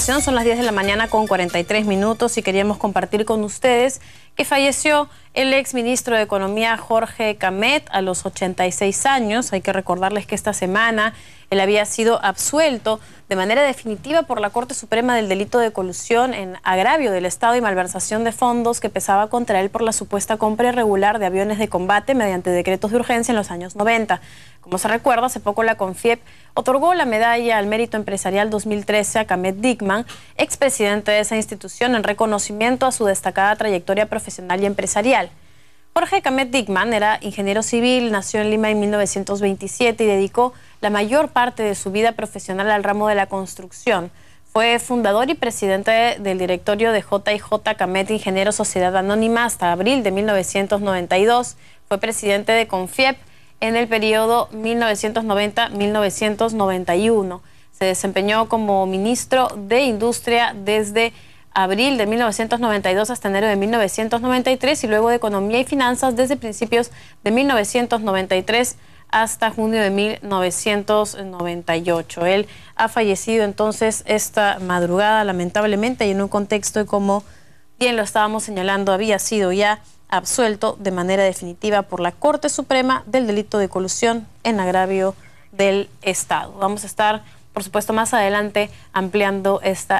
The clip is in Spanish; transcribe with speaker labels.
Speaker 1: Son las 10 de la mañana con 43 minutos y queríamos compartir con ustedes y falleció el ex ministro de Economía Jorge Camet a los 86 años. Hay que recordarles que esta semana él había sido absuelto de manera definitiva por la Corte Suprema del delito de colusión en agravio del Estado y malversación de fondos que pesaba contra él por la supuesta compra irregular de aviones de combate mediante decretos de urgencia en los años 90. Como se recuerda, hace poco la CONFIEP otorgó la medalla al mérito empresarial 2013 a Camet Dickman, expresidente de esa institución, en reconocimiento a su destacada trayectoria profesional y empresarial. Jorge Camet Dickman era ingeniero civil, nació en Lima en 1927 y dedicó la mayor parte de su vida profesional al ramo de la construcción. Fue fundador y presidente del directorio de JJ Camet Ingeniero Sociedad Anónima hasta abril de 1992. Fue presidente de CONFIEP en el periodo 1990-1991. Se desempeñó como ministro de Industria desde abril de 1992 hasta enero de 1993 y luego de Economía y Finanzas desde principios de 1993 hasta junio de 1998. Él ha fallecido entonces esta madrugada, lamentablemente, y en un contexto de como bien lo estábamos señalando, había sido ya absuelto de manera definitiva por la Corte Suprema del delito de colusión en agravio del Estado. Vamos a estar, por supuesto, más adelante ampliando esta